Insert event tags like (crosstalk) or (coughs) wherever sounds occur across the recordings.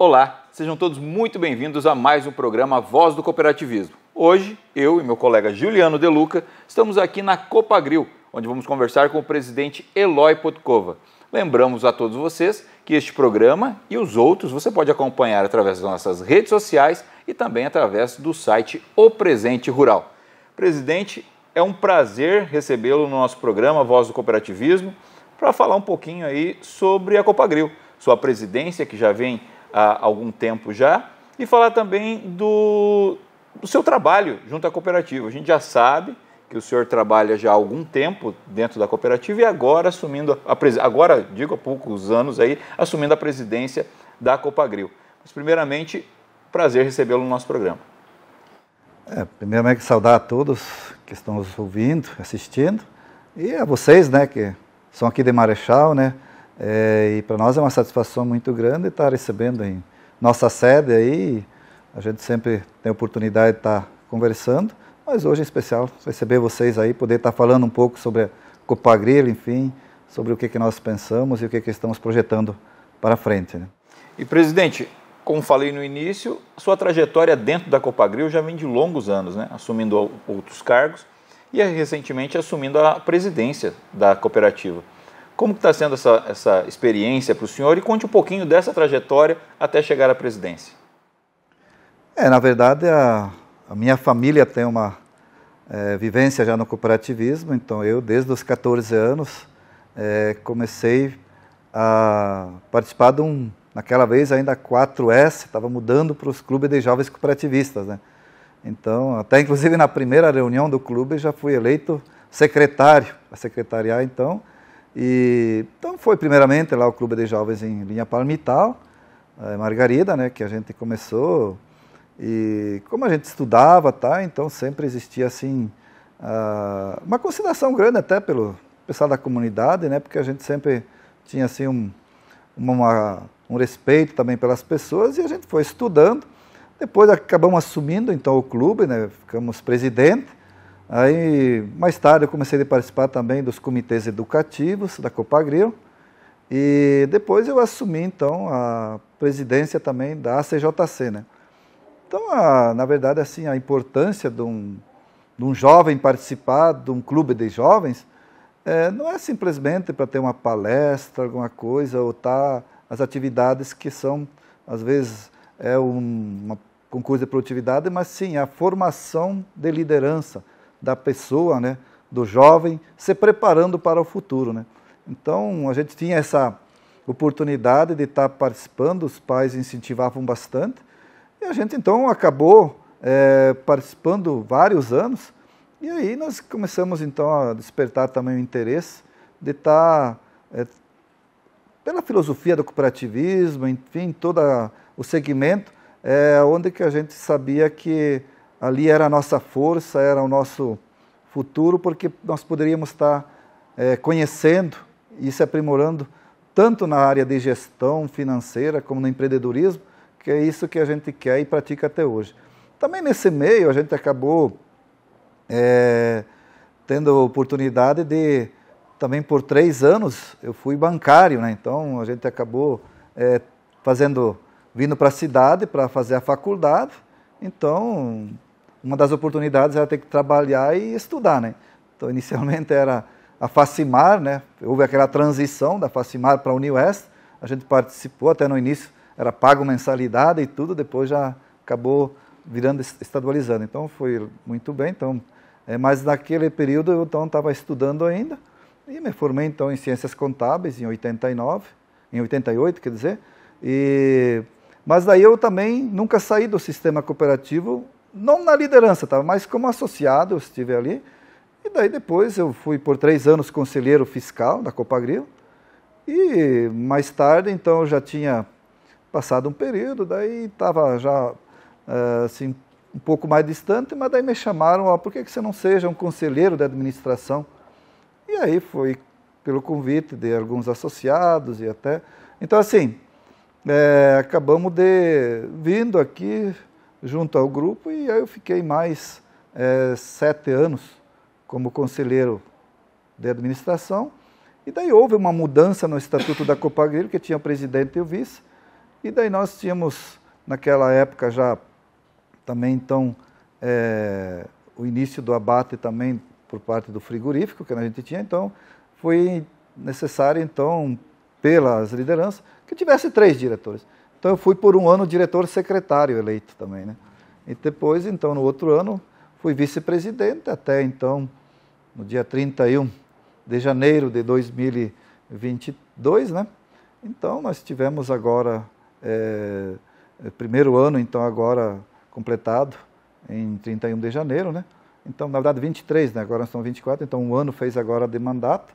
Olá, sejam todos muito bem-vindos a mais um programa Voz do Cooperativismo. Hoje, eu e meu colega Juliano Deluca estamos aqui na Copagril, onde vamos conversar com o presidente Eloy Potkova. Lembramos a todos vocês que este programa e os outros você pode acompanhar através das nossas redes sociais e também através do site O Presente Rural. Presidente, é um prazer recebê-lo no nosso programa Voz do Cooperativismo para falar um pouquinho aí sobre a Copagril, sua presidência que já vem há algum tempo já, e falar também do, do seu trabalho junto à cooperativa. A gente já sabe que o senhor trabalha já há algum tempo dentro da cooperativa e agora assumindo a agora digo há poucos anos aí assumindo a presidência da Copagril. Mas primeiramente, prazer recebê-lo no nosso programa. É, primeiramente saudar a todos que estão nos ouvindo, assistindo e a vocês, né, que são aqui de Marechal, né? É, e para nós é uma satisfação muito grande estar recebendo em nossa sede aí. A gente sempre tem oportunidade de estar conversando, mas hoje em é especial receber vocês aí, poder estar falando um pouco sobre a Copagril, enfim, sobre o que, que nós pensamos e o que, que estamos projetando para frente. Né? E presidente, como falei no início, sua trajetória dentro da Copagril já vem de longos anos, né? assumindo outros cargos e recentemente assumindo a presidência da cooperativa. Como está sendo essa, essa experiência para o senhor e conte um pouquinho dessa trajetória até chegar à presidência. É, na verdade, a, a minha família tem uma é, vivência já no cooperativismo, então eu, desde os 14 anos, é, comecei a participar de um, naquela vez ainda 4S, estava mudando para os clubes de jovens cooperativistas. Né? Então, até inclusive na primeira reunião do clube já fui eleito secretário, a secretariar então e, então foi primeiramente lá o Clube de Jovens em Linha Palmital, eh, Margarida, né, que a gente começou. E como a gente estudava, tá, então sempre existia assim uma consideração grande até pelo pessoal da comunidade, né, porque a gente sempre tinha assim um, uma, um respeito também pelas pessoas e a gente foi estudando. Depois acabamos assumindo então o clube, né, ficamos presidente Aí, mais tarde, eu comecei a participar também dos comitês educativos da Copagril. E depois eu assumi, então, a presidência também da ACJC, né? Então, a, na verdade, assim, a importância de um, de um jovem participar de um clube de jovens é, não é simplesmente para ter uma palestra, alguma coisa, ou estar tá, as atividades que são, às vezes, é um uma concurso de produtividade, mas sim a formação de liderança, da pessoa, né, do jovem, se preparando para o futuro. Né? Então, a gente tinha essa oportunidade de estar tá participando, os pais incentivavam bastante, e a gente então acabou é, participando vários anos, e aí nós começamos então a despertar também o interesse de estar, tá, é, pela filosofia do cooperativismo, enfim, todo o segmento, é, onde que a gente sabia que ali era a nossa força, era o nosso futuro, porque nós poderíamos estar é, conhecendo e se aprimorando tanto na área de gestão financeira como no empreendedorismo, que é isso que a gente quer e pratica até hoje. Também nesse meio a gente acabou é, tendo a oportunidade de, também por três anos, eu fui bancário, né? então a gente acabou é, fazendo, vindo para a cidade para fazer a faculdade, então uma das oportunidades era ter que trabalhar e estudar, né? Então, inicialmente era a Facimar, né? Houve aquela transição da Facimar para a Uniwest, a gente participou até no início, era pago mensalidade e tudo, depois já acabou virando estadualizando. Então, foi muito bem, então... É, mas naquele período eu então estava estudando ainda e me formei então em ciências contábeis em 89, em 88, quer dizer. E mas daí eu também nunca saí do sistema cooperativo não na liderança, tá? mas como associado, eu estive ali. E daí depois eu fui por três anos conselheiro fiscal da Copagril. E mais tarde, então, eu já tinha passado um período, daí estava já eh, assim, um pouco mais distante, mas daí me chamaram, ó, por que, que você não seja um conselheiro da administração? E aí foi pelo convite de alguns associados e até... Então, assim, é, acabamos de vindo aqui, junto ao grupo e aí eu fiquei mais é, sete anos como conselheiro de administração. E daí houve uma mudança no estatuto da Copagril que tinha presidente e o vice. E daí nós tínhamos, naquela época já também então, é, o início do abate também por parte do frigorífico que a gente tinha. Então, foi necessário então, pelas lideranças, que tivesse três diretores. Então eu fui por um ano diretor secretário eleito também, né? E depois, então, no outro ano, fui vice-presidente até então, no dia 31 de janeiro de 2022, né? Então nós tivemos agora é, primeiro ano, então agora completado em 31 de janeiro, né? Então, na verdade, 23, né? Agora são 24, então um ano fez agora de mandato.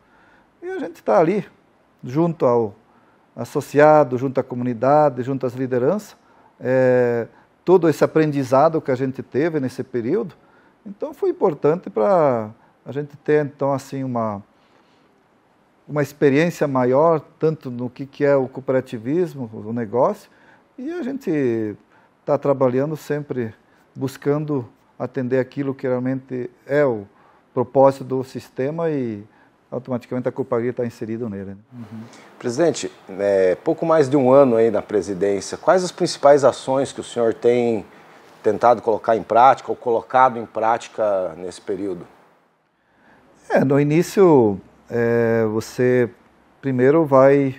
E a gente está ali, junto ao associado, junto à comunidade, junto às lideranças, é, todo esse aprendizado que a gente teve nesse período. Então foi importante para a gente ter então assim uma uma experiência maior tanto no que que é o cooperativismo, o negócio, e a gente está trabalhando sempre buscando atender aquilo que realmente é o propósito do sistema e automaticamente a culparia está inserida nele. Né? Uhum. Presidente, é, pouco mais de um ano aí na presidência, quais as principais ações que o senhor tem tentado colocar em prática ou colocado em prática nesse período? É, no início, é, você primeiro vai.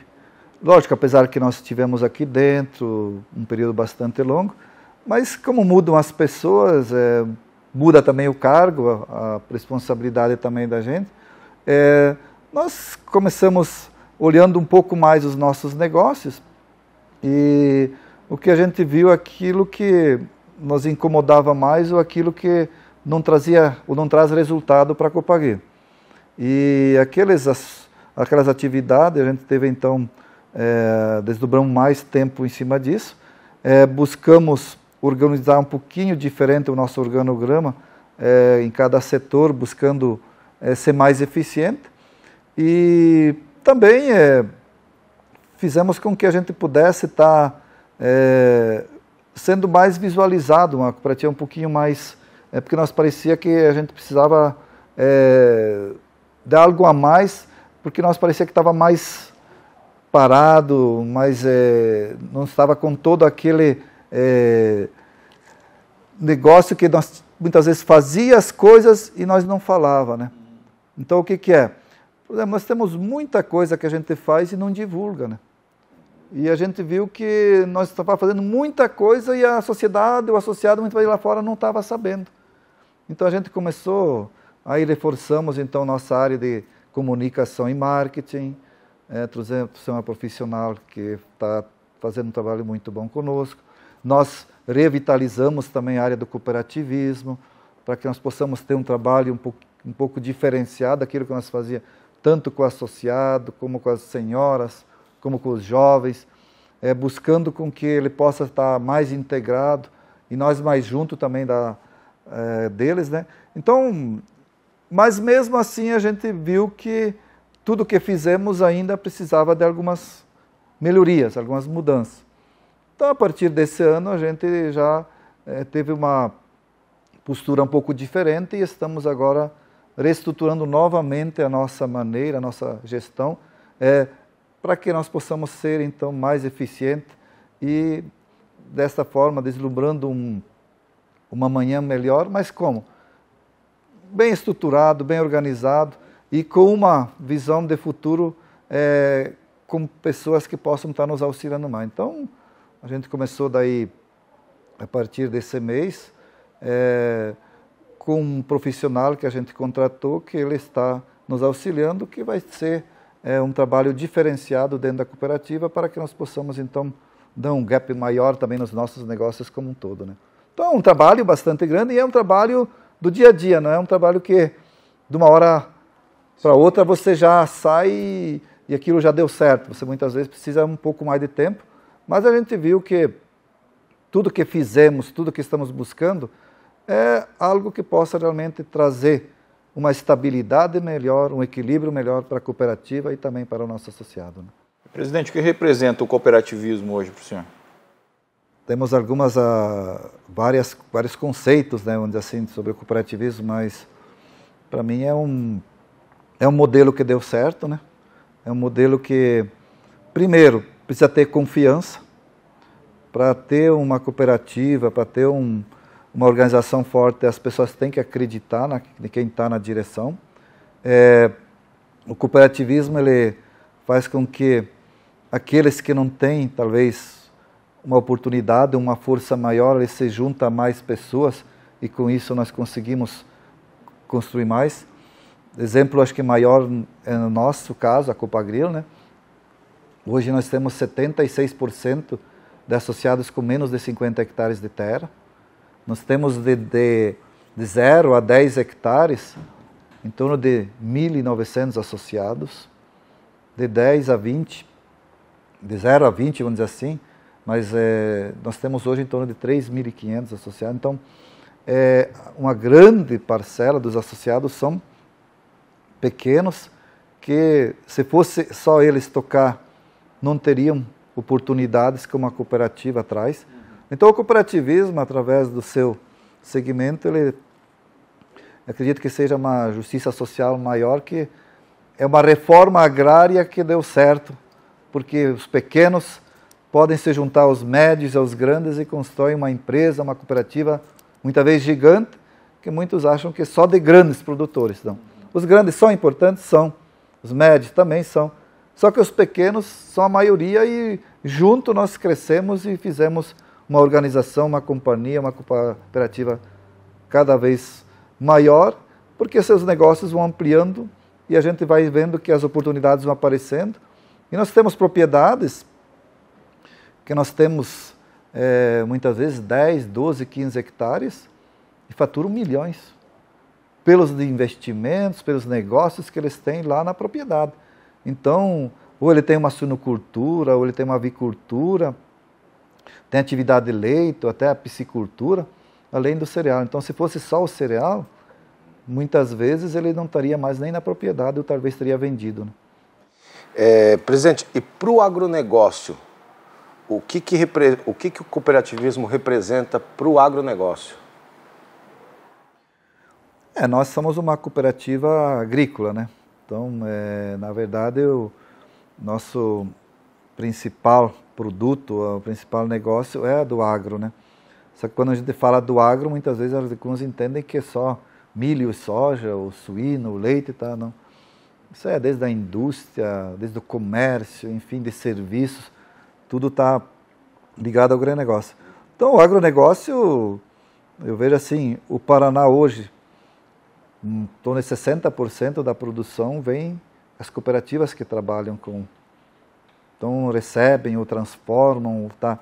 Lógico, apesar que nós estivemos aqui dentro um período bastante longo, mas como mudam as pessoas, é, muda também o cargo, a, a responsabilidade também da gente é, nós começamos olhando um pouco mais os nossos negócios e o que a gente viu é aquilo que nos incomodava mais ou aquilo que não trazia ou não traz resultado para a Copagui. E aqueles, as, aquelas atividades, a gente teve então, é, desdobramos mais tempo em cima disso, é, buscamos organizar um pouquinho diferente o nosso organograma é, em cada setor, buscando é, ser mais eficiente e também é, fizemos com que a gente pudesse estar tá, é, sendo mais visualizado, uma cooperativa é um pouquinho mais, é, porque nós parecia que a gente precisava é, dar algo a mais, porque nós parecia que estava mais parado, mas é, não estava com todo aquele negócio que nós muitas vezes fazia as coisas e nós não falava, né? Então o que, que é? é? Nós temos muita coisa que a gente faz e não divulga, né? E a gente viu que nós estávamos fazendo muita coisa e a sociedade, o associado, muito bem lá fora, não estava sabendo. Então a gente começou, aí reforçamos então nossa área de comunicação e marketing, é, trouxemos uma profissional que está fazendo um trabalho muito bom conosco. Nós revitalizamos também a área do cooperativismo, para que nós possamos ter um trabalho um pouquinho um pouco diferenciado daquilo que nós fazíamos, tanto com o associado, como com as senhoras, como com os jovens, é, buscando com que ele possa estar mais integrado e nós mais junto também da, é, deles, né? Então, mas mesmo assim a gente viu que tudo que fizemos ainda precisava de algumas melhorias, algumas mudanças. Então, a partir desse ano, a gente já é, teve uma postura um pouco diferente e estamos agora reestruturando novamente a nossa maneira, a nossa gestão, é, para que nós possamos ser então mais eficientes e desta forma deslumbrando um, uma manhã melhor, mas como? Bem estruturado, bem organizado e com uma visão de futuro é, com pessoas que possam estar nos auxiliando mais. Então, a gente começou daí a partir desse mês. É, com um profissional que a gente contratou, que ele está nos auxiliando, que vai ser é, um trabalho diferenciado dentro da cooperativa para que nós possamos, então, dar um gap maior também nos nossos negócios como um todo. Né? Então, é um trabalho bastante grande e é um trabalho do dia a dia, não é, é um trabalho que de uma hora para outra você já sai e, e aquilo já deu certo. Você muitas vezes precisa um pouco mais de tempo, mas a gente viu que tudo que fizemos, tudo que estamos buscando, é algo que possa realmente trazer uma estabilidade melhor, um equilíbrio melhor para a cooperativa e também para o nosso associado. Né? Presidente, o que representa o cooperativismo hoje para o senhor? Temos algumas ah, várias vários conceitos, né, onde assim sobre o cooperativismo, mas para mim é um é um modelo que deu certo, né? É um modelo que primeiro precisa ter confiança para ter uma cooperativa, para ter um uma organização forte, as pessoas têm que acreditar na, em quem está na direção. É, o cooperativismo ele faz com que aqueles que não têm, talvez, uma oportunidade, uma força maior, eles se juntam a mais pessoas e com isso nós conseguimos construir mais. Exemplo, acho que maior é no nosso caso, a Copagril, né? Hoje nós temos 76% de associados com menos de 50 hectares de terra. Nós temos de, de, de 0 a 10 hectares, em torno de 1.900 associados, de 10 a 20, de 0 a 20, vamos dizer assim, mas é, nós temos hoje em torno de 3.500 associados. Então, é, uma grande parcela dos associados são pequenos que, se fosse só eles tocar, não teriam oportunidades que uma cooperativa traz. Então, o cooperativismo, através do seu segmento, ele acredito que seja uma justiça social maior que é uma reforma agrária que deu certo, porque os pequenos podem se juntar aos médios, aos grandes e constroem uma empresa, uma cooperativa, muitas vezes gigante, que muitos acham que só de grandes produtores. Não. Os grandes são importantes? São. Os médios também são. Só que os pequenos são a maioria e junto nós crescemos e fizemos uma organização, uma companhia, uma cooperativa cada vez maior, porque seus negócios vão ampliando e a gente vai vendo que as oportunidades vão aparecendo. E nós temos propriedades que nós temos é, muitas vezes 10, 12, 15 hectares e faturam milhões pelos investimentos, pelos negócios que eles têm lá na propriedade. Então, ou ele tem uma suinocultura, ou ele tem uma avicultura, tem atividade de leito, até a piscicultura, além do cereal. Então, se fosse só o cereal, muitas vezes ele não estaria mais nem na propriedade ou talvez teria vendido. Né? É, presidente, e para o agronegócio, o que que, repre... o que que o cooperativismo representa para o agronegócio? É, nós somos uma cooperativa agrícola, né? Então, é, na verdade, o nosso principal produto, o principal negócio é a do agro, né? Só que quando a gente fala do agro, muitas vezes as entendem que é só milho, e soja, o suíno, o leite, tá? Não. Isso é desde a indústria, desde o comércio, enfim, de serviços, tudo está ligado ao grande negócio Então, o agronegócio, eu vejo assim, o Paraná hoje, em torno de 60% da produção vem as cooperativas que trabalham com então recebem ou transformam, tá?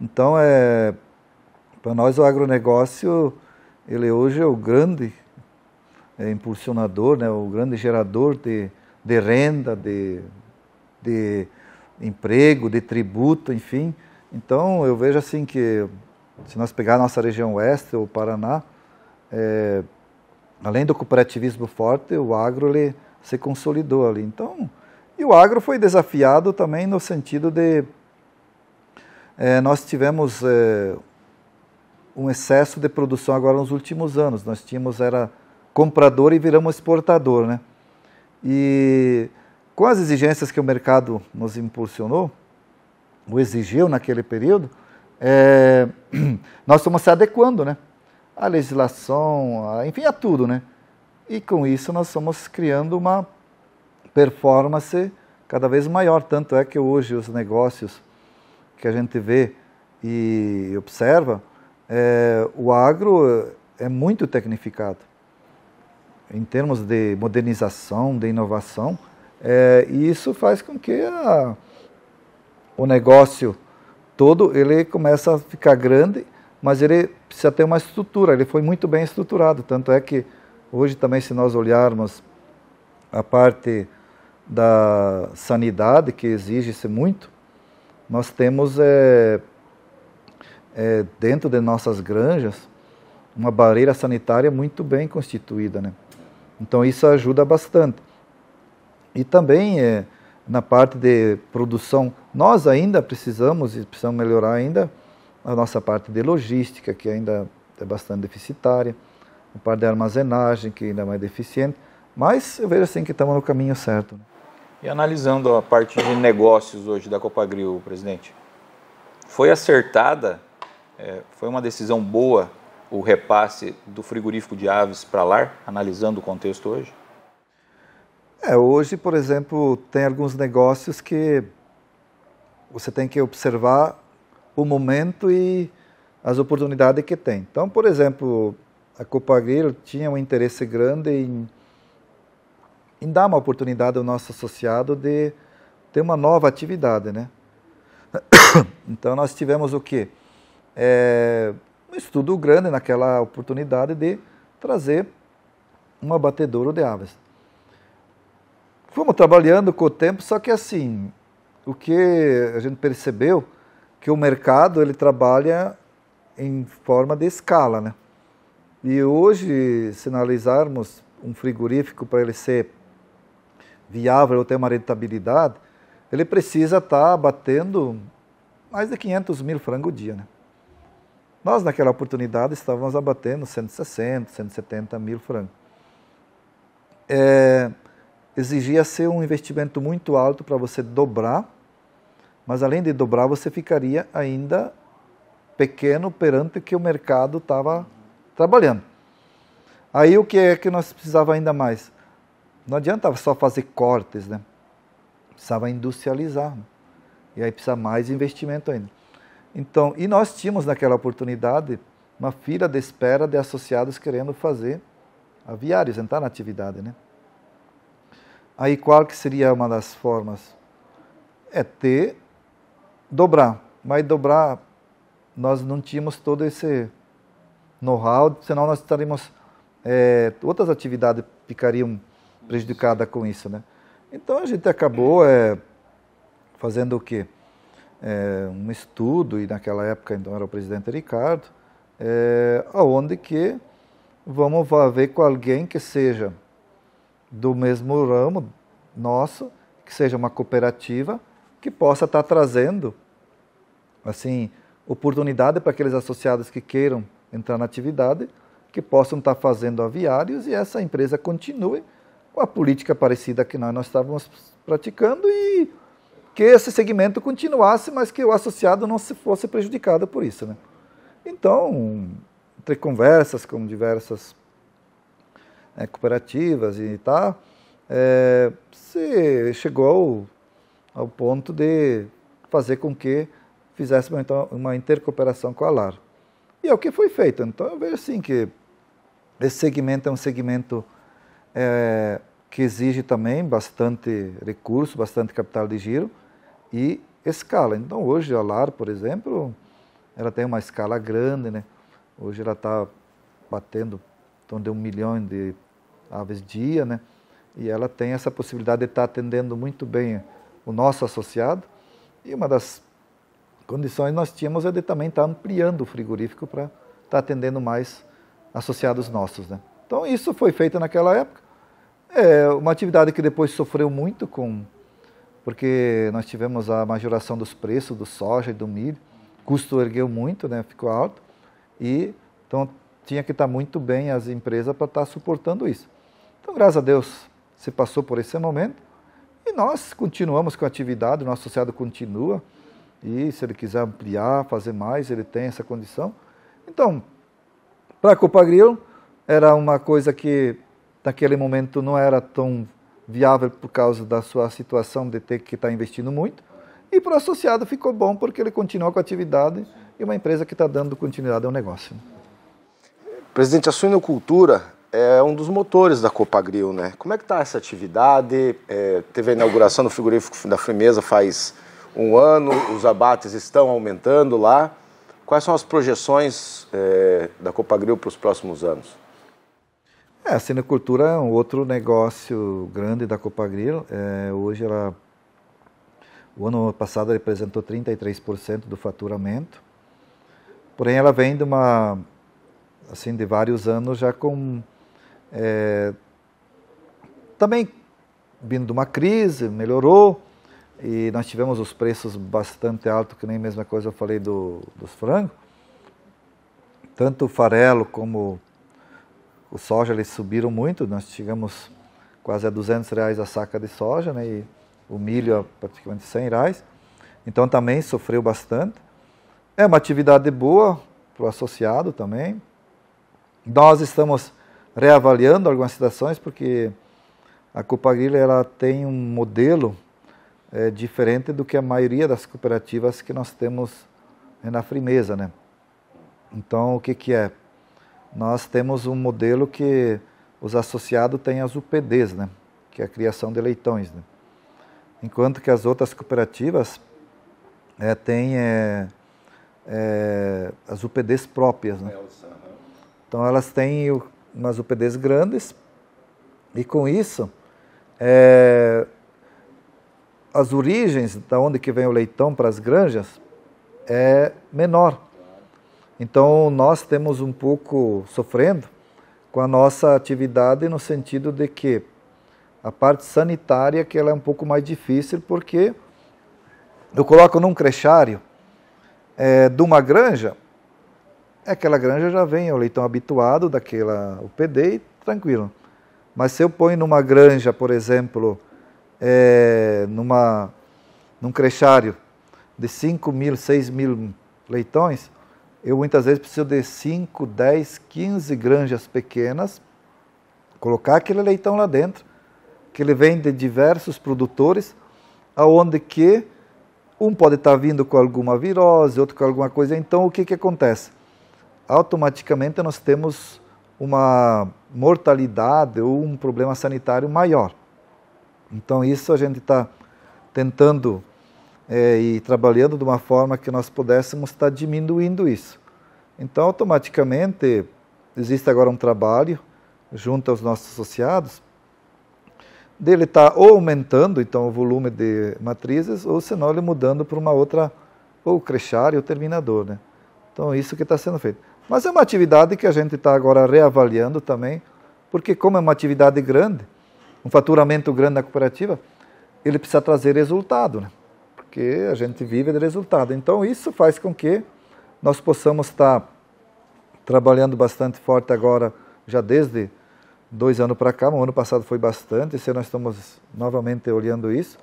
Então é para nós o agronegócio ele hoje é o grande é, impulsionador, né? O grande gerador de, de renda, de, de emprego, de tributo, enfim. Então eu vejo assim que se nós pegar a nossa região oeste, o Paraná, é, além do cooperativismo forte, o agro ele se consolidou ali. Então, e o agro foi desafiado também no sentido de é, nós tivemos é, um excesso de produção agora nos últimos anos. Nós tínhamos era comprador e viramos exportador, né? E com as exigências que o mercado nos impulsionou, ou exigiu naquele período, é, (clears throat) nós estamos se adequando, né? A legislação, a, enfim, a tudo, né? E com isso nós estamos criando uma performance cada vez maior. Tanto é que hoje os negócios que a gente vê e observa, é, o agro é muito tecnificado em termos de modernização, de inovação, é, e isso faz com que a, o negócio todo ele começa a ficar grande, mas ele precisa ter uma estrutura. Ele foi muito bem estruturado, tanto é que hoje também se nós olharmos a parte da sanidade, que exige-se muito, nós temos é, é, dentro de nossas granjas uma barreira sanitária muito bem constituída. Né? Então isso ajuda bastante. E também é, na parte de produção, nós ainda precisamos e precisamos melhorar ainda a nossa parte de logística, que ainda é bastante deficitária, a parte de armazenagem, que ainda é mais deficiente, mas eu vejo assim que estamos no caminho certo. Né? E analisando a parte de negócios hoje da Copagril, presidente, foi acertada, é, foi uma decisão boa o repasse do frigorífico de aves para lar, analisando o contexto hoje? É, hoje, por exemplo, tem alguns negócios que você tem que observar o momento e as oportunidades que tem. Então, por exemplo, a Copagril tinha um interesse grande em em dar uma oportunidade ao nosso associado de ter uma nova atividade, né? (coughs) Então nós tivemos o quê? É, um estudo grande naquela oportunidade de trazer um abatedouro de aves. Fomos trabalhando com o tempo, só que assim, o que a gente percebeu que o mercado ele trabalha em forma de escala, né? E hoje, se analisarmos um frigorífico para ele ser viável ou tem uma rentabilidade, ele precisa estar tá batendo mais de 500 mil frangos por dia. Né? Nós, naquela oportunidade, estávamos abatendo 160, 170 mil frangos. É, exigia ser um investimento muito alto para você dobrar, mas além de dobrar, você ficaria ainda pequeno perante que o mercado estava trabalhando. Aí o que é que nós precisava ainda mais? Não adianta só fazer cortes, né? Precisava industrializar. E aí precisa mais investimento ainda. Então, e nós tínhamos naquela oportunidade uma fila de espera de associados querendo fazer aviários, entrar na atividade, né? Aí qual que seria uma das formas? É ter, dobrar. Mas dobrar, nós não tínhamos todo esse know-how, senão nós estaríamos, é, outras atividades ficariam prejudicada com isso, né? Então a gente acabou é, fazendo o quê? É, um estudo, e naquela época então era o presidente Ricardo, é, aonde que vamos ver com alguém que seja do mesmo ramo nosso, que seja uma cooperativa, que possa estar tá trazendo assim oportunidade para aqueles associados que queiram entrar na atividade, que possam estar tá fazendo aviários e essa empresa continue com a política parecida que nós, nós estávamos praticando e que esse segmento continuasse, mas que o associado não se fosse prejudicado por isso. Né? Então, entre conversas com diversas né, cooperativas e tal, é, se chegou ao, ponto de fazer com que fizéssemos então, uma intercooperação com a LAR. E é o que foi feito. Então, eu vejo assim que esse segmento é um segmento é, que exige também bastante recurso, bastante capital de giro e escala. Então hoje a LAR, por exemplo, ela tem uma escala grande, né? Hoje ela está batendo em de um milhão de aves dia, né? E ela tem essa possibilidade de estar tá atendendo muito bem o nosso associado. E uma das condições nós tínhamos é de também estar tá ampliando o frigorífico para estar tá atendendo mais associados nossos, né? Então isso foi feito naquela época. É, uma atividade que depois sofreu muito com porque nós tivemos a majoração dos preços do soja e do milho, o custo ergueu muito, né, ficou alto, e então tinha que estar muito bem as empresas para estar suportando isso. Então, graças a Deus, se passou por esse momento, e nós continuamos com a atividade, o nosso associado continua, e se ele quiser ampliar, fazer mais, ele tem essa condição. Então, para a Copagril, era uma coisa que naquele momento não era tão viável por causa da sua situação de ter que estar tá investindo muito. E para o associado ficou bom porque ele continua com a atividade e uma empresa que está dando continuidade ao negócio. Presidente, a suinocultura é um dos motores da Copagril, né? Como é que está essa atividade? É, teve a inauguração do frigorífico da Firmeza faz um ano, os abates estão aumentando lá. Quais são as projeções é, da Copagril para os próximos anos? É, a cinecultura é um outro negócio grande da Copagril. É, hoje ela, o ano passado, representou 33% do faturamento. Porém, ela vem de uma, assim, de vários anos já com, é, também vindo de uma crise, melhorou e nós tivemos os preços bastante altos, que nem a mesma coisa eu falei do, dos frangos. Tanto o farelo como o soja eles subiram muito, nós chegamos quase a 200 reais a saca de soja, né? E o milho a praticamente 100 reais. Então também sofreu bastante. É uma atividade boa para o associado também. Nós estamos reavaliando algumas situações porque a Copagrilha ela tem um modelo é, diferente do que a maioria das cooperativas que nós temos né, na Frimeza, né? Então o que que é? nós temos um modelo que os associados têm as UPDs, né? que é a criação de leitões. Né? Enquanto que as outras cooperativas é, têm é, é, as UPDs próprias. Né? Então elas têm umas UPDs grandes e com isso é, as origens da onde que vem o leitão para as granjas é menor. Então, nós temos um pouco sofrendo com a nossa atividade no sentido de que a parte sanitária que ela é um pouco mais difícil porque eu coloco num crechário é, de uma granja, aquela granja já vem o leitão habituado daquela UPD e tranquilo. Mas se eu ponho numa granja, por exemplo, é, numa, num crechário de 5 mil, 6 mil leitões, eu muitas vezes preciso de 5, 10, 15 granjas pequenas, colocar aquele leitão lá dentro, que ele vem de diversos produtores, aonde que um pode estar tá vindo com alguma virose, outro com alguma coisa. Então, o que, que acontece? Automaticamente nós temos uma mortalidade ou um problema sanitário maior. Então, isso a gente está tentando é, e trabalhando de uma forma que nós pudéssemos estar tá diminuindo isso. Então, automaticamente, existe agora um trabalho junto aos nossos associados dele estar tá ou aumentando então o volume de matrizes ou senão ele mudando para uma outra ou crechar e o terminador, né? Então isso que está sendo feito. Mas é uma atividade que a gente está agora reavaliando também, porque como é uma atividade grande, um faturamento grande na cooperativa, ele precisa trazer resultado, né? porque a gente vive de resultado. Então, isso faz com que nós possamos estar trabalhando bastante forte agora, já desde dois anos para cá, o um ano passado foi bastante, esse ano nós estamos novamente olhando isso.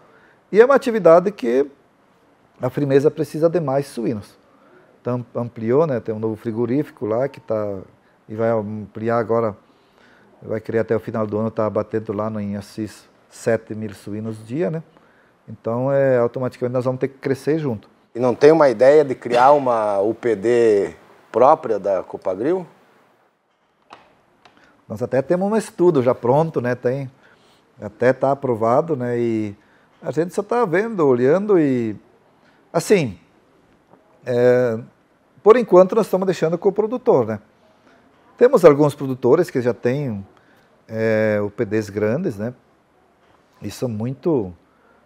E é uma atividade que a firmeza precisa de mais suínos. Então ampliou, né? tem um novo frigorífico lá que está e vai ampliar agora, vai criar até o final do ano, está batendo lá no, em Assis 7 mil suínos dia, né? Então, é, automaticamente nós vamos ter que crescer junto. E não tem uma ideia de criar uma UPD própria da Copagril? Nós até temos um estudo já pronto, né? Tem, até está aprovado, né? E a gente só está vendo, olhando e assim. É, por enquanto nós estamos deixando com o produtor, né? Temos alguns produtores que já têm é, UPDs grandes, né? E são muito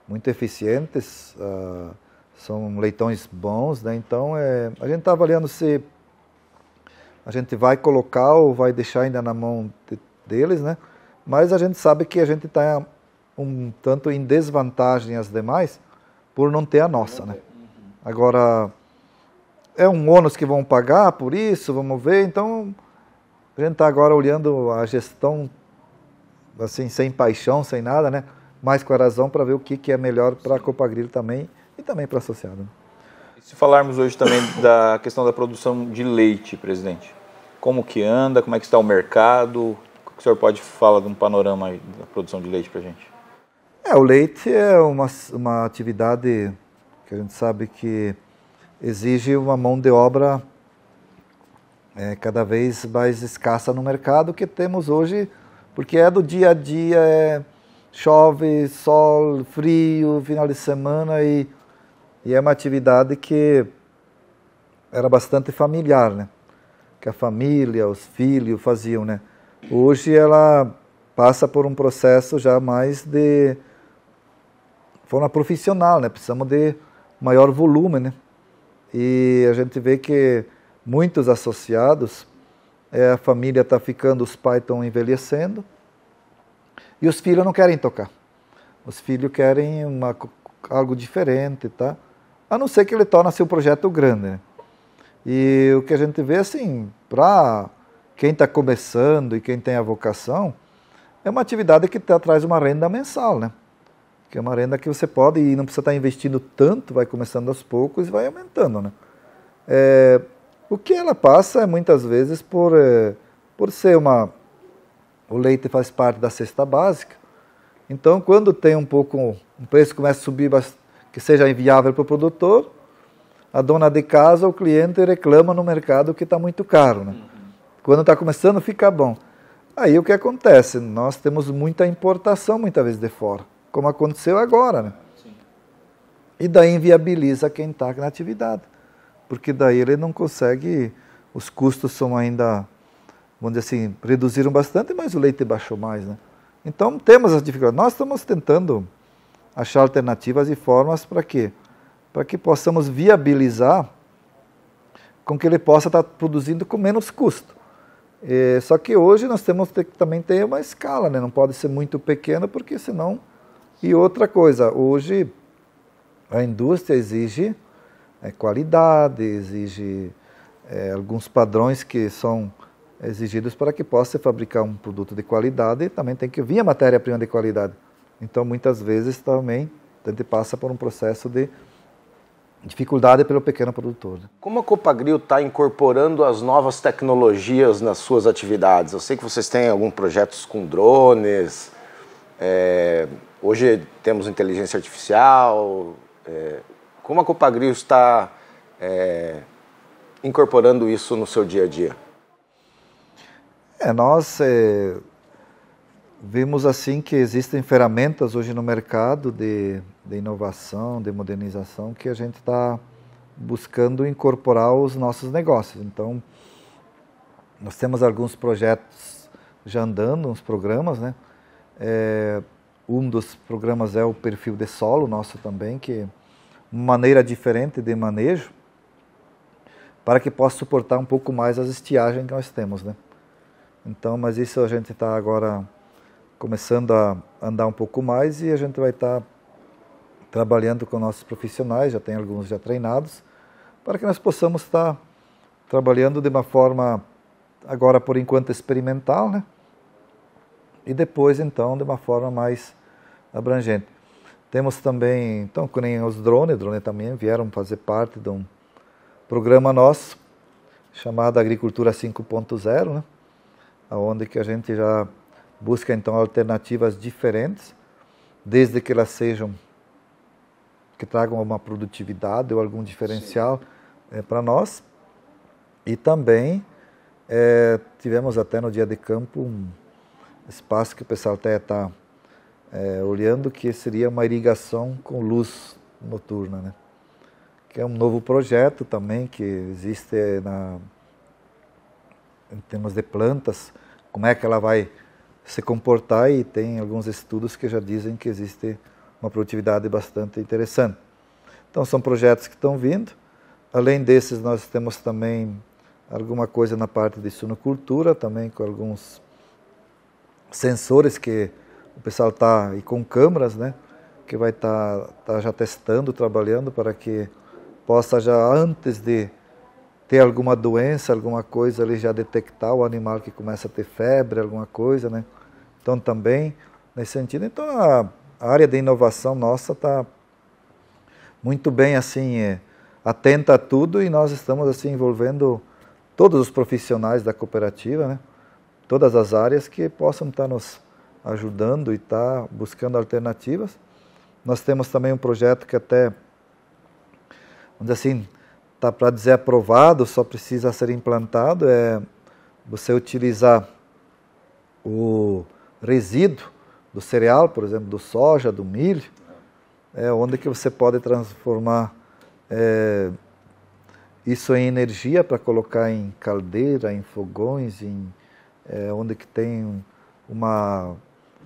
muito eficientes, uh, são leitões bons, né? então é, a gente está avaliando se a gente vai colocar ou vai deixar ainda na mão de, deles, né? mas a gente sabe que a gente está um tanto em desvantagem as demais por não ter a nossa. Né? Agora, é um ônus que vão pagar por isso, vamos ver, então a gente está agora olhando a gestão assim, sem paixão, sem nada, né? mais com a razão para ver o que, que é melhor para a Copa Grilo também e também para a sociedade. Né? Se falarmos hoje também da questão da produção de leite, presidente, como que anda, como é que está o mercado, o que o senhor pode falar de um panorama da produção de leite para a gente? É, o leite é uma, uma atividade que a gente sabe que exige uma mão de obra é, cada vez mais escassa no mercado que temos hoje, porque é do dia a dia, é chove, sol, frio, final de semana e, e é uma atividade que era bastante familiar, né? Que a família, os filhos faziam, né? Hoje ela passa por um processo já mais de forma profissional, né? Precisamos de maior volume, né? E a gente vê que muitos associados, é, a família está ficando, os pais estão envelhecendo, e os filhos não querem tocar. Os filhos querem uma, algo diferente, tá? A não ser que ele torne-se um projeto grande. Né? E o que a gente vê, assim, para quem está começando e quem tem a vocação, é uma atividade que tá, traz uma renda mensal, né? Que é uma renda que você pode e não precisa estar tá investindo tanto, vai começando aos poucos e vai aumentando, né? É, o que ela passa é muitas vezes por, é, por ser uma o leite faz parte da cesta básica. Então, quando tem um pouco, um preço começa a subir que seja inviável para o produtor, a dona de casa, o cliente reclama no mercado que está muito caro. Né? Uhum. Quando está começando, fica bom. Aí o que acontece? Nós temos muita importação, muitas vezes, de fora, como aconteceu agora. Né? E daí inviabiliza quem está na atividade, porque daí ele não consegue, os custos são ainda vamos dizer assim, reduziram bastante, mas o leite baixou mais. Né? Então temos as dificuldades. Nós estamos tentando achar alternativas e formas para quê? Para que possamos viabilizar com que ele possa estar produzindo com menos custo. É, só que hoje nós temos que também ter uma escala, né? não pode ser muito pequena, porque senão. E outra coisa, hoje a indústria exige é, qualidade, exige é, alguns padrões que são exigidos para que possa fabricar um produto de qualidade, também tem que vir a matéria-prima de qualidade. Então, muitas vezes também a gente passa por um processo de dificuldade pelo pequeno produtor. Né? Como a Copagril está incorporando as novas tecnologias nas suas atividades? Eu sei que vocês têm alguns projetos com drones, é, hoje temos inteligência artificial. É, como a Copagril está é, incorporando isso no seu dia a dia? É, nós é, vimos assim que existem ferramentas hoje no mercado de, de inovação, de modernização, que a gente está buscando incorporar aos nossos negócios. Então, nós temos alguns projetos já andando, uns programas, né? É, um dos programas é o perfil de solo nosso também, que é uma maneira diferente de manejo para que possa suportar um pouco mais as estiagens que nós temos, né? Então, mas isso a gente está agora começando a andar um pouco mais e a gente vai estar tá trabalhando com nossos profissionais, já tem alguns já treinados, para que nós possamos estar tá trabalhando de uma forma agora por enquanto experimental, né? E depois então de uma forma mais abrangente. Temos também, então, que nem os drones, drones também vieram fazer parte de um programa nosso chamado Agricultura 5.0, né? onde que a gente já busca então alternativas diferentes, desde que elas sejam que tragam uma produtividade ou algum diferencial é, eh, para nós. E também é, tivemos até no dia de campo um espaço que o pessoal até está é, eh, olhando que seria uma irrigação com luz noturna, né? Que é um novo projeto também que existe na em termos de plantas, como é que ela vai se comportar e tem alguns estudos que já dizem que existe uma produtividade bastante interessante. Então são projetos que estão vindo. Além desses, nós temos também alguma coisa na parte de sunocultura, também com alguns sensores que o pessoal está e com câmeras, né, que vai estar tá, tá já testando, trabalhando para que possa já antes de ter alguma doença, alguma coisa ali já detectar o animal que começa a ter febre, alguma coisa, né? Então também nesse sentido, então a área de inovação nossa está muito bem assim é, atenta a tudo e nós estamos assim envolvendo todos os profissionais da cooperativa, né? Todas as áreas que possam estar tá nos ajudando e estar tá buscando alternativas. Nós temos também um projeto que até vamos dizer assim tá, para dizer aprovado, só precisa ser implantado, é você utilizar o resíduo do cereal, por exemplo, do soja, do milho, é onde que você pode transformar é, isso em energia para colocar em caldeira, em fogões, em, é, onde que tem uma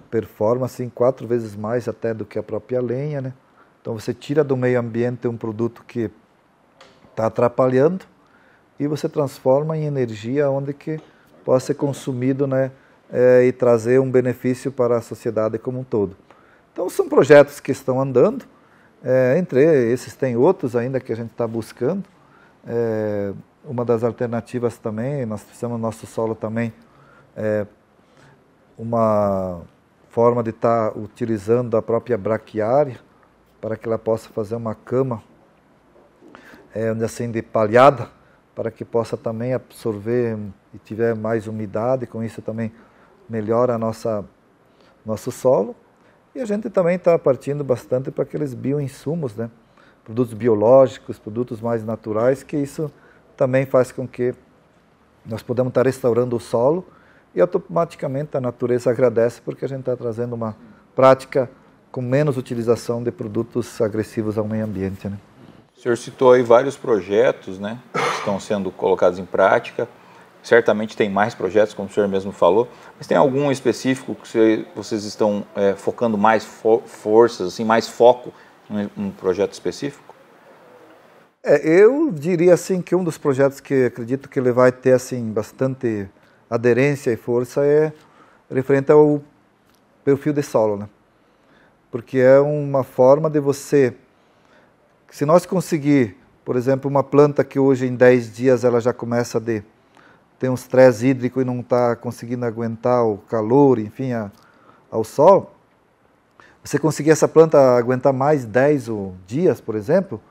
performance em quatro vezes mais até do que a própria lenha, né? Então você tira do meio ambiente um produto que está atrapalhando e você transforma em energia onde que possa ser consumido né, é, e trazer um benefício para a sociedade como um todo. Então são projetos que estão andando, é, entre esses tem outros ainda que a gente está buscando. É, uma das alternativas também, nós fizemos no nosso solo também uma forma de estar tá utilizando a própria braquiária para que ela possa fazer uma cama é, assim, de palhada, para que possa também absorver e tiver mais umidade, com isso também melhora a nossa nosso solo. E a gente também está partindo bastante para aqueles bioinsumos, né? produtos biológicos, produtos mais naturais, que isso também faz com que nós podemos estar tá restaurando o solo e automaticamente a natureza agradece porque a gente está trazendo uma prática com menos utilização de produtos agressivos ao meio ambiente. Né? O senhor citou aí vários projetos né, que estão sendo colocados em prática. Certamente tem mais projetos, como o senhor mesmo falou, mas tem algum específico que vocês estão é, focando mais fo forças, assim, mais foco em um projeto específico? É, eu diria assim que um dos projetos que acredito que ele vai ter assim bastante aderência e força é referente ao perfil de solo, né? Porque é uma forma de você se nós conseguir, por exemplo, uma planta que hoje em 10 dias ela já começa a ter um estresse hídrico e não está conseguindo aguentar o calor, enfim, a, ao sol, você conseguir essa planta aguentar mais 10 dias, por exemplo,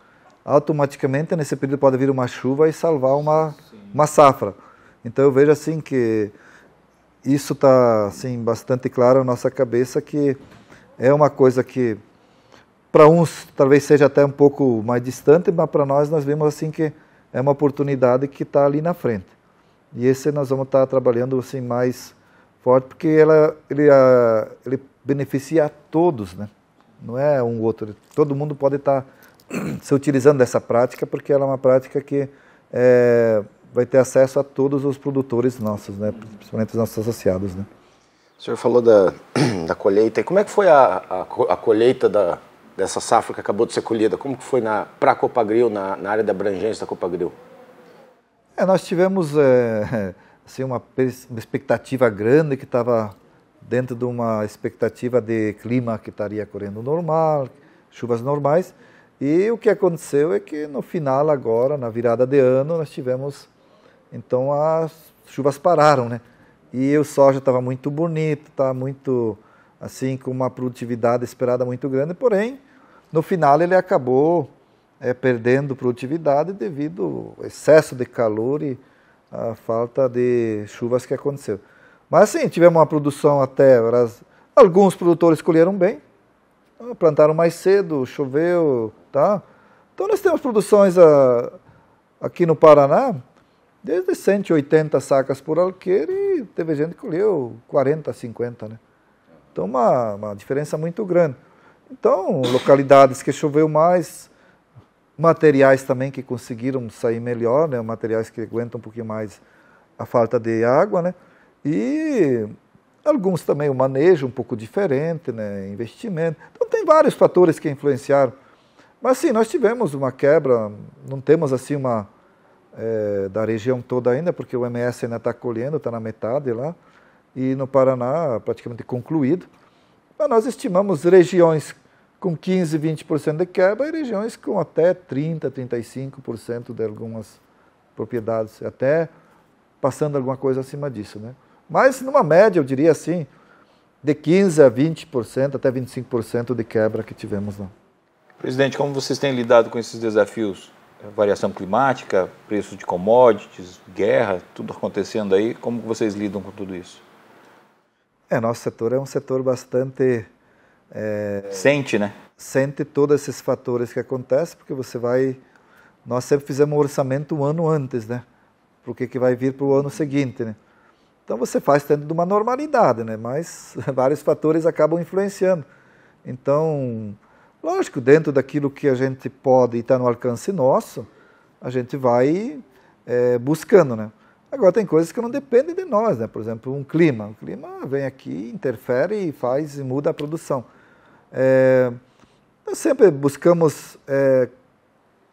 automaticamente nesse período pode vir uma chuva e salvar uma, uma safra. Então eu vejo assim que isso está assim, bastante claro na nossa cabeça que é uma coisa que para uns, talvez seja até um pouco mais distante, mas para nós, nós vemos assim que é uma oportunidade que está ali na frente. E esse nós vamos estar tá trabalhando assim mais forte, porque ela, ele, a, ele beneficia a todos, né? Não é um outro. Todo mundo pode estar tá (clears throat) se utilizando dessa prática, porque ela é uma prática que é, vai ter acesso a todos os produtores nossos, né? principalmente os nossos associados. Né? O senhor falou da, (clears throat) da colheita. E como é que foi a, a, a colheita da, dessa safra que acabou de ser colhida? Como que foi para a Copagril, na, na área da abrangência da Copagril? É, nós tivemos é, (laughs) assim, uma, uma expectativa grande que estava dentro de uma expectativa de clima que estaria correndo normal, chuvas normais. E o que aconteceu é que no final agora, na virada de ano, nós tivemos então as chuvas pararam, né? E o soja estava muito bonito, estava tá muito assim com uma produtividade esperada muito grande, porém no final, ele acabou é, perdendo produtividade devido ao excesso de calor e a falta de chuvas que aconteceu. Mas sim, tivemos uma produção até. Alguns produtores colheram bem, ah, plantaram mais cedo, choveu, tá? Então nós temos produções a, ah, aqui no Paraná, desde 180 sacas por alqueire, teve gente que colheu 40, 50, né? Então uma, uma diferença muito grande. Então, localidades que choveu mais, materiais também que conseguiram sair melhor, né? materiais que aguentam um pouquinho mais a falta de água, né? E alguns também o manejo um pouco diferente, né? Investimento. Então tem vários fatores que influenciaram. Mas sim, nós tivemos uma quebra, não temos assim uma é, da região toda ainda, porque o MS ainda está colhendo, está na metade lá, e no Paraná praticamente concluído. Mas então, nós estimamos regiões com 15, 20% de quebra e regiões com até 30, 35% de algumas propriedades, até passando alguma coisa acima disso. Né? Mas numa média, eu diria assim, de 15% a 20%, até 25% de quebra que tivemos lá. Presidente, como vocês têm lidado com esses desafios? Variação climática, preço de commodities, guerra, tudo (laughs) acontecendo aí, como vocês lidam com tudo isso? É, nosso setor é um setor bastante. É, sente, né? Sente todos esses fatores que acontecem, porque você vai. Nós sempre fizemos um orçamento um ano antes, né? Para o que, vai vir para o ano seguinte, né? Então você faz dentro de uma normalidade, né? Mas (laughs) vários fatores acabam influenciando. Então, lógico, dentro daquilo que a gente pode e está no alcance nosso, a gente vai é, buscando, né? Agora, tem coisas que não dependem de nós, né? por exemplo, um clima. O clima vem aqui, interfere e faz e muda a produção. É, nós sempre buscamos, é,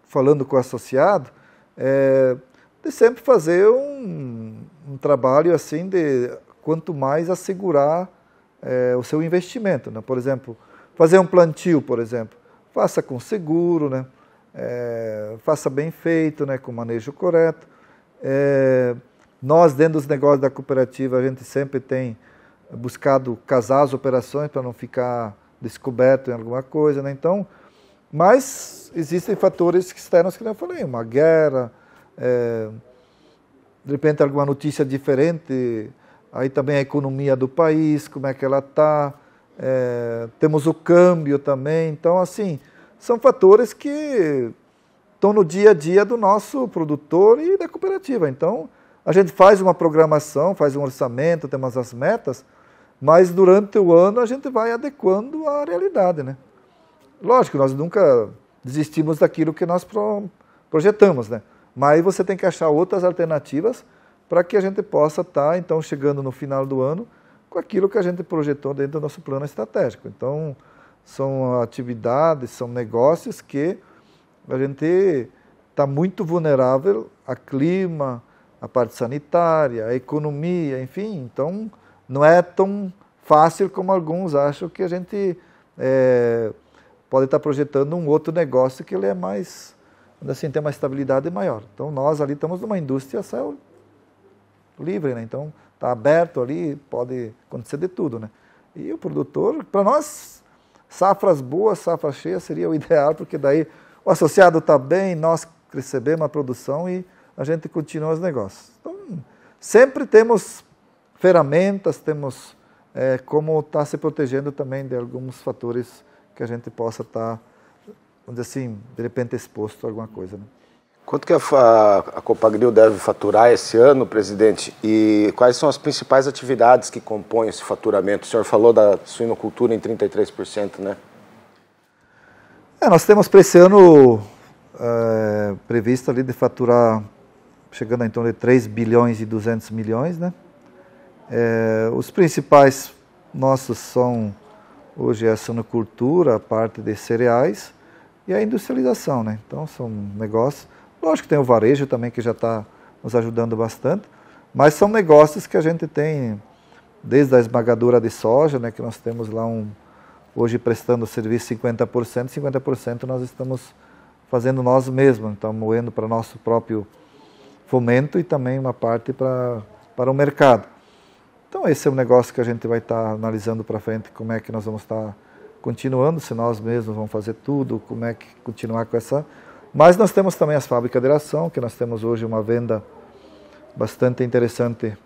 falando com o associado, é, de sempre fazer um, um, trabalho assim de quanto mais assegurar é, o seu investimento. Né? Por exemplo, fazer um plantio, por exemplo, faça com seguro, né? É, faça bem feito, né? com manejo correto. É, nós, dentro dos negócios da cooperativa, a gente sempre tem buscado casar as operações para não ficar descoberto em alguma coisa. Né? Então, mas existem fatores externos que eu falei, uma guerra, é, de repente alguma notícia diferente, aí também a economia do país, como é que ela está, é, temos o câmbio também, então assim, são fatores que estão no dia a dia do nosso produtor e da cooperativa. Então, a gente faz uma programação, faz um orçamento, temos as metas, mas durante o ano a gente vai adequando à realidade, né? Lógico, nós nunca desistimos daquilo que nós projetamos, né? Mas você tem que achar outras alternativas para que a gente possa estar, tá, então, chegando no final do ano com aquilo que a gente projetou dentro do nosso plano estratégico. Então, são atividades, são negócios que a gente está muito vulnerável a clima, a parte sanitária, a economia, enfim. Então, não é tão fácil como alguns acham que a gente é, pode estar tá projetando um outro negócio que ele é mais, assim, tem uma estabilidade maior. Então, nós ali estamos numa indústria céu livre, né? Então, está aberto ali, pode acontecer de tudo, né? E o produtor, para nós, safras boas, safras cheias seria o (laughs) ideal, porque daí o associado está bem, nós recebemos a produção e a gente continua os negócios. Então, sempre temos ferramentas, temos é, como estar tá se protegendo também de alguns fatores que a gente possa estar, tá, assim, de repente exposto a alguma coisa. Né? Quanto que a, a Copagril deve faturar esse ano, presidente? E quais são as principais atividades que compõem esse faturamento? O senhor falou da suinocultura em 33%, né? É, nós temos para esse ano é, previsto ali de faturar chegando a de 3 bilhões e 200 milhões, né? É, os principais nossos são hoje é a sonocultura, a parte de cereais e a industrialização, né? Então são negócios, lógico que tem o varejo também que já está nos ajudando bastante, mas são negócios que a gente tem desde a esmagadora de soja, né, que nós temos lá um, hoje prestando serviço 50%, 50% nós estamos fazendo nós mesmos, então moendo para nosso próprio fomento e também uma parte para, para o mercado. Então esse é um negócio que a gente vai estar analisando para frente, como é que nós vamos estar continuando, se nós mesmos vamos fazer tudo, como é que continuar com essa. Mas nós temos também as fábricas de ração, que nós temos hoje uma venda bastante interessante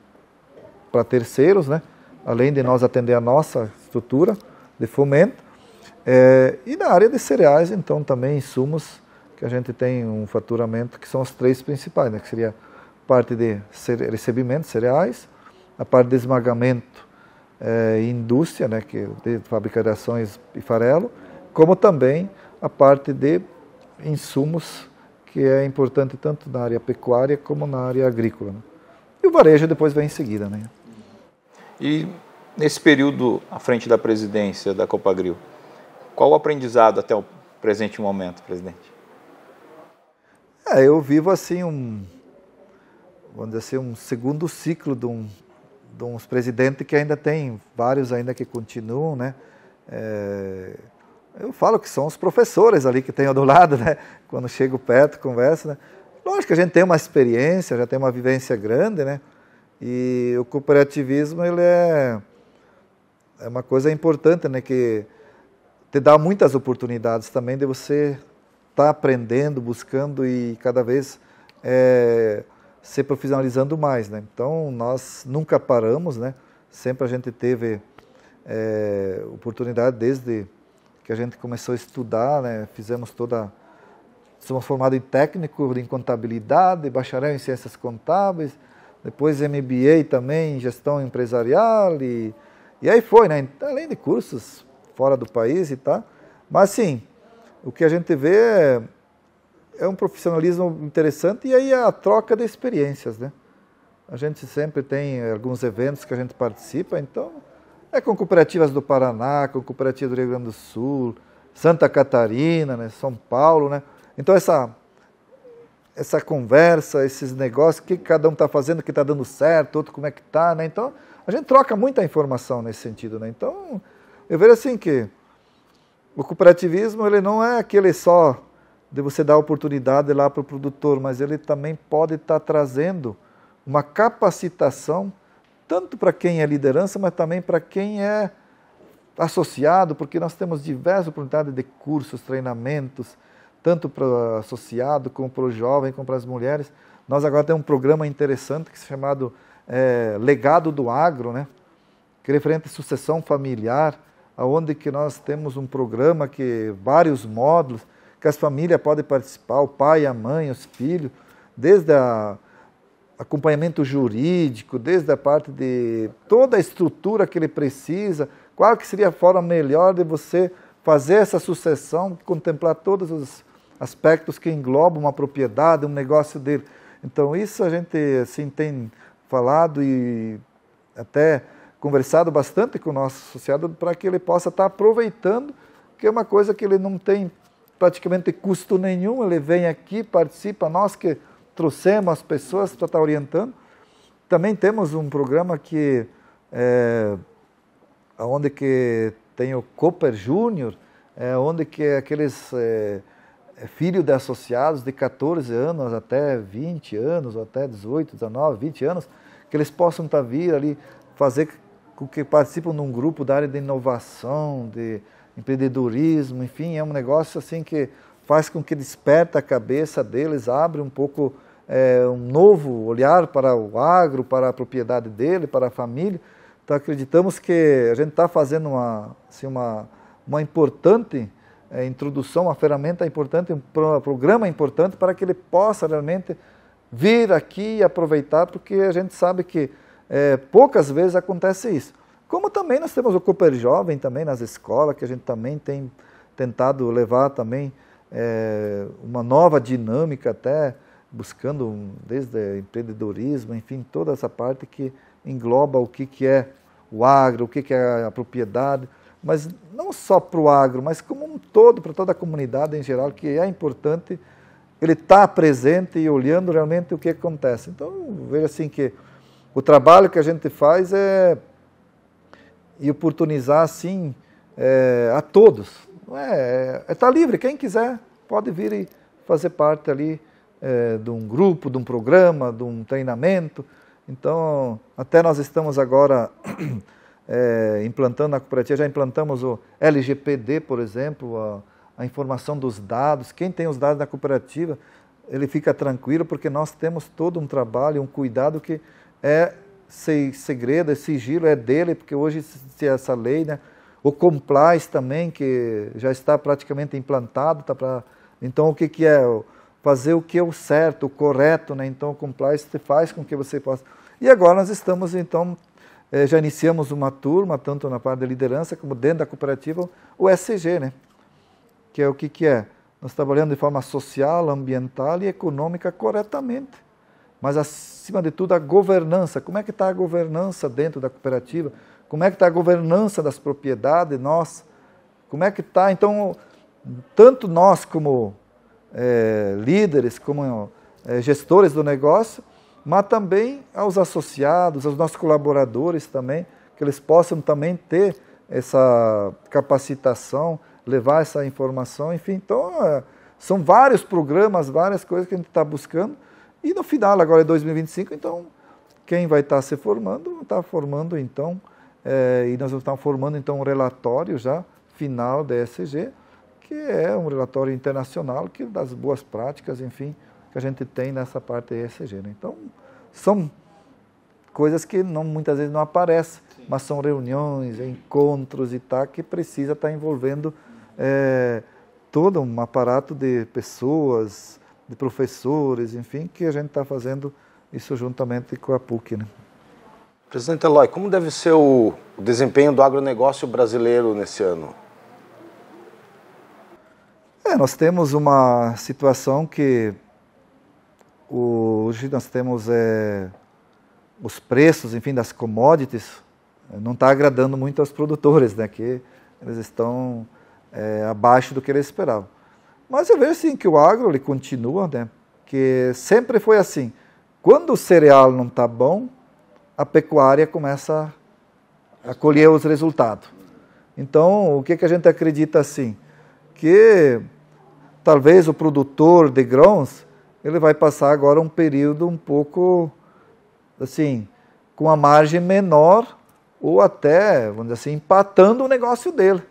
para terceiros, né? além de nós atender a nossa estrutura de fomento. É, e na área de cereais, então, também insumos, que a gente tem um faturamento que são os três principais, né, que seria a parte de recebimento de cereais, a parte de esmagamento é, e é, indústria, né, que de fábrica de ações e farelo, como também a parte de insumos, que é importante tanto na área pecuária como na área agrícola. Né? E o varejo depois vem em seguida. Né? E Nesse período à frente da presidência da Gril, qual o aprendizado até o presente momento, presidente? É, eu vivo assim um, vamos dizer assim, um segundo ciclo de, um, de uns presidentes que ainda tem vários ainda que continuam, né? É, eu falo que são os professores ali que tenho do lado, né? Quando chego perto, converso, né? Lógico que a gente tem uma experiência, já tem uma vivência grande, né? E o cooperativismo, ele é é uma coisa importante, né? Que te dá muitas oportunidades também de você estar tá aprendendo, buscando e cada vez é, se profissionalizando mais, né? Então nós nunca paramos, né? Sempre a gente teve é, oportunidade desde que a gente começou a estudar, né? Fizemos toda somos formados em técnico em contabilidade, bacharel em ciências contábeis, depois MBA também em gestão empresarial e e aí foi, né? Então, além de cursos fora do país e tal. Tá. Mas sim, o que a gente vê é, é um profissionalismo interessante e aí é a troca de experiências, né? A gente sempre tem alguns eventos que a gente participa, então é com cooperativas do Paraná, com cooperativas do Rio Grande do Sul, Santa Catarina, né? São Paulo, né? Então essa essa conversa, esses negócios, o que cada um está fazendo, o que está dando certo, outro como é que está, né? Então a gente troca muita informação nesse sentido, né? Então, eu vejo assim que o cooperativismo ele não é aquele só de você dar oportunidade lá para o produtor, mas ele também pode estar tá trazendo uma capacitação tanto para quem é liderança, mas também para quem é associado, porque nós temos diversas oportunidades de cursos, treinamentos, tanto para o associado, como para o jovem, como para as mulheres. Nós agora temos um programa interessante que se é chamado é, legado do agro, né? É referente à sucessão familiar, aonde que nós temos um programa que vários módulos que as famílias podem participar, o pai, a mãe, os filhos, desde a acompanhamento jurídico, desde a parte de toda a estrutura que ele precisa, qual que seria a forma melhor de você fazer essa sucessão, contemplar todos os aspectos que englobam uma propriedade, um negócio dele. Então isso a gente assim tem falado e até conversado bastante com o nosso associado para que ele possa estar aproveitando, que é uma coisa que ele não tem praticamente custo nenhum, ele vem aqui, participa, nós que trouxemos as pessoas para estar orientando. Também temos um programa que é, onde que tem o Cooper Júnior, é, onde que é aqueles é, é filho de associados de 14 anos até 20 anos, ou até 18, 19, 20 anos, que eles possam estar tá vir ali, fazer com que participam de um grupo da área de inovação, de empreendedorismo, enfim, é um negócio assim que faz com que desperta a cabeça deles, abre um pouco é, um novo olhar para o agro, para a propriedade dele, para a família. Então acreditamos que a gente está fazendo uma, assim, uma, uma importante é, introdução, uma ferramenta importante, um programa importante para que ele possa realmente vir aqui e aproveitar, porque a gente sabe que é, poucas vezes acontece isso. Como também nós temos o Cooper Jovem também nas escolas, que a gente também tem tentado levar também é, uma nova dinâmica até, buscando desde empreendedorismo, enfim, toda essa parte que engloba o que, que é o agro, o que, que é a propriedade, mas não só para o agro, mas como um todo, para toda a comunidade em geral, que é importante ele estar tá presente e olhando realmente o que acontece. Então, veja assim que o trabalho que a gente faz é e oportunizar, assim, é, a todos. Não é, é, é, tá livre, quem quiser pode vir e fazer parte ali é, de um grupo, de um programa, de um treinamento. Então, até nós estamos agora é, implantando na cooperativa, já implantamos o LGPD, por exemplo, a, a informação dos dados. Quem tem os dados da cooperativa, ele fica tranquilo, porque nós temos todo um trabalho, um cuidado que é sem segredo, é sigilo, é dele, porque hoje se é essa lei, né? O compliance também, que já está praticamente implantado, tá pra, então o que, que é? Fazer o que é o certo, o correto, né? Então o compliance faz com que você possa. E agora nós estamos então eh, já iniciamos uma turma, tanto na parte da liderança como dentro da cooperativa, o SG, né? que é o que, que é? Nós trabalhamos de forma social, ambiental e econômica corretamente. Mas, acima de tudo, a governança. Como é que está a governança dentro da cooperativa? Como é que está a governança das propriedades nós Como é que está? Então, tanto nós como é, líderes, como é, gestores do negócio, mas também aos associados, aos nossos colaboradores também, que eles possam também ter essa capacitação, levar essa informação, enfim. Então, é, são vários programas, várias coisas que a gente está buscando. E no final, agora é 2025, então, quem vai estar tá se formando, está formando então, é, e nós vamos estar tá formando então um relatório já final da ESG, que é um relatório internacional que das boas práticas, enfim, que a gente tem nessa parte ESG. É né? Então, são coisas que não, muitas vezes não aparecem, Sim. mas são reuniões, encontros e tal, que precisa estar tá envolvendo é, todo um aparato de pessoas, de professores, enfim, que a gente está fazendo isso juntamente com a PUC. Né? Presidente Eloy, como deve ser o desempenho do agronegócio brasileiro nesse ano? É, nós temos uma situação que hoje nós temos é, os preços, enfim, das commodities, eh, não está agradando muito aos produtores, né? Que eles estão é, abaixo do que eles esperavam. Mas eu vejo assim que o agro ele continua, né? Que sempre foi assim. Quando o cereal não está bom, a pecuária começa a colher os resultados. Então, o que, que a gente acredita assim? Que talvez o produtor de grãos ele vai passar agora um período um pouco assim, com a margem menor ou até, vamos dizer assim, empatando o negócio dele.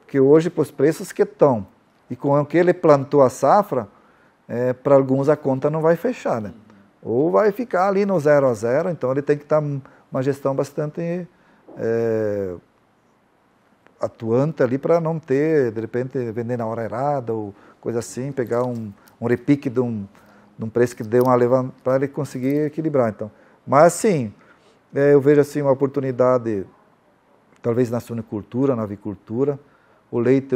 Porque hoje, para os preços que estão e com o que ele plantou a safra, é, para alguns a conta não vai fechar, né? Ou vai ficar ali no zero a zero, então ele tem que estar tá uma gestão bastante é, atuante ali para não ter, de repente, vender na hora errada ou coisa assim, pegar um, um repique de um, num preço que dê uma levantada ele conseguir equilibrar. Então. Mas sim, é, eu vejo assim uma oportunidade, talvez na suinicultura, na avicultura. O leite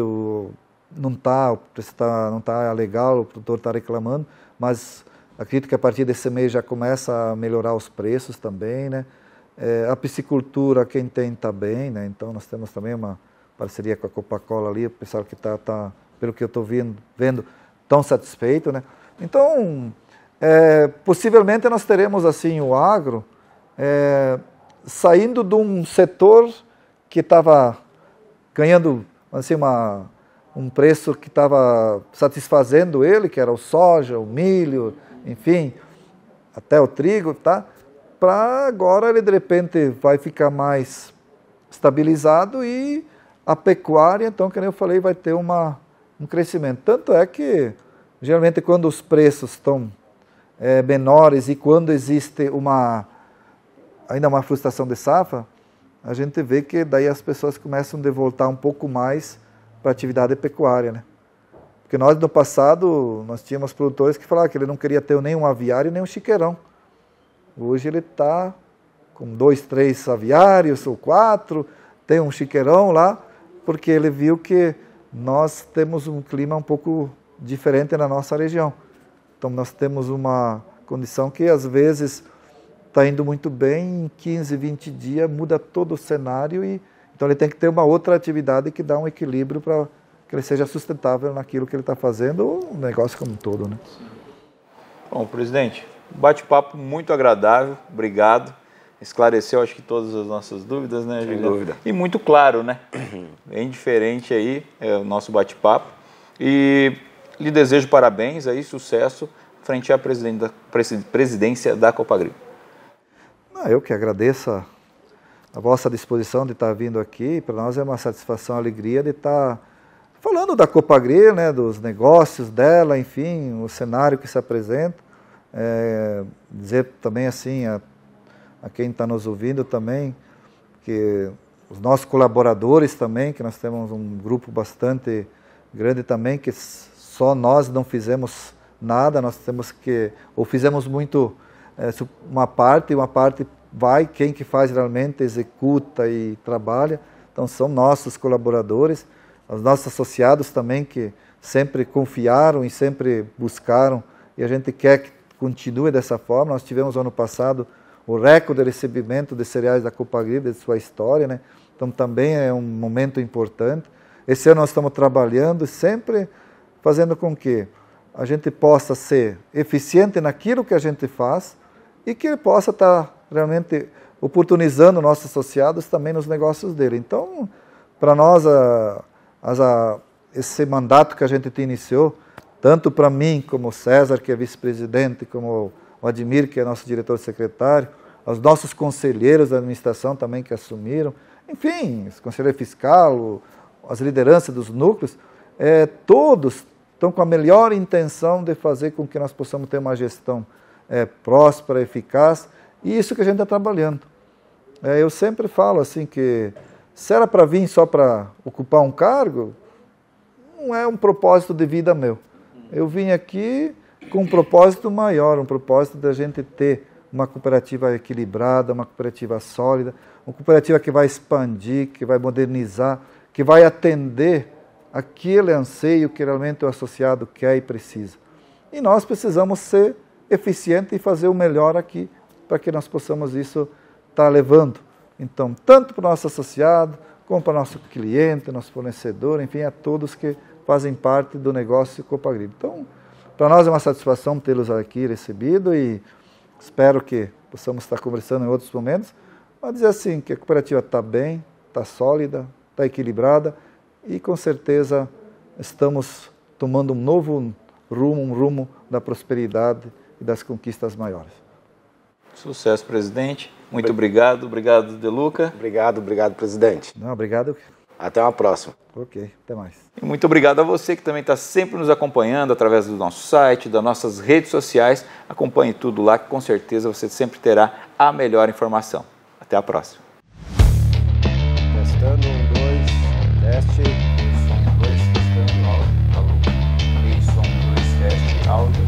não está, o preço tá, não está legal, o produtor está reclamando, mas acredito que a partir desse mês já começa a melhorar os preços também. Né? É, a piscicultura, quem tem está bem, né? então nós temos também uma parceria com a Coca-Cola ali, o pessoal que está, tá, pelo que eu estou vendo, tão satisfeito. Né? Então, é, possivelmente nós teremos assim o agro é, saindo de um setor que estava ganhando assim, uma, um preço que estava satisfazendo ele, que era o soja, o milho, enfim, até o trigo, tá? Para agora ele de repente vai ficar mais estabilizado e a pecuária, então, como eu falei, vai ter uma, um crescimento. Tanto é que Geralmente, quando os preços estão é, menores e quando existe uma ainda uma frustração de safra, a gente vê que daí as pessoas começam a voltar um pouco mais para a atividade pecuária, né? Porque nós no passado nós tínhamos produtores que falavam que ele não queria ter nem um aviário nem um chiqueirão. Hoje ele está com dois, três aviários ou quatro, tem um chiqueirão lá, porque ele viu que nós temos um clima um pouco diferente na nossa região. Então, nós temos uma condição que às vezes está indo muito bem, em 15, 20 dias muda todo o cenário e então ele tem que ter uma outra atividade que dá um equilíbrio para que ele seja sustentável naquilo que ele está fazendo, ou um negócio como um todo, né? Bom, presidente, bate-papo muito agradável, obrigado. Esclareceu, acho que todas as nossas dúvidas, né, Sem dúvida. E muito claro, né? Bem diferente aí é, o nosso bate-papo. E lhe desejo parabéns aí, sucesso frente à presidência da Copagri. Eu que agradeço a, a vossa disposição de estar vindo aqui. Para nós é uma satisfação, uma alegria de estar falando da Copagri, né, dos negócios dela, enfim, o cenário que se apresenta. É, dizer também assim a, a quem está nos ouvindo também que os nossos colaboradores também, que nós temos um grupo bastante grande também, que só nós não fizemos nada, nós temos que, ou fizemos muito é, uma parte, e uma parte vai, quem que faz realmente, executa e trabalha. Então são nossos colaboradores, os nossos associados também que sempre confiaram e sempre buscaram, e a gente quer que continue dessa forma. Nós tivemos ano passado o recorde de recebimento de cereais da Copa Copagribe de sua história, né? Então também é um momento importante. Esse ano nós estamos trabalhando sempre fazendo com que a gente possa ser eficiente naquilo que a gente faz e que ele possa estar realmente oportunizando nossos associados também nos negócios dele. Então, para nós, a, a, esse mandato que a gente iniciou, tanto para mim, como o César, que é vice-presidente, como o Admir, que é nosso diretor-secretário, os nossos conselheiros da administração também que assumiram, enfim, os conselheiro fiscal, as lideranças dos núcleos, é, todos estão com a melhor intenção de fazer com que nós possamos ter uma gestão é, próspera, eficaz, e isso que a gente está trabalhando. É, eu sempre falo assim que se era para vir só para ocupar um cargo, não é um propósito de vida meu. Eu vim aqui com um propósito maior, um propósito da gente ter uma cooperativa equilibrada, uma cooperativa sólida, uma cooperativa que vai expandir, que vai modernizar, que vai atender aquele anseio que realmente o associado quer e precisa. E nós precisamos ser eficientes e fazer o melhor aqui, para que nós possamos isso estar tá levando. Então, tanto para o nosso associado, como para o nosso cliente, nosso fornecedor, enfim, a todos que fazem parte do negócio Copagrid. Então, para nós é uma satisfação tê-los aqui recebido e espero que possamos estar conversando em outros momentos. Mas dizer assim, que a cooperativa está bem, está sólida, está equilibrada e com certeza estamos tomando um novo rumo, um rumo da prosperidade e das conquistas maiores. Sucesso, presidente. Muito obrigado. Obrigado, Deluca. Obrigado, obrigado, presidente. Não, obrigado. Até uma próxima. Ok, até mais. E muito obrigado a você que também está sempre nos acompanhando através do nosso site, das nossas redes sociais. Acompanhe tudo lá, que com certeza você sempre terá a melhor informação. Até a próxima. Testando. Cast, som 2 testando áudio. Alô. E som 2 teste áudio.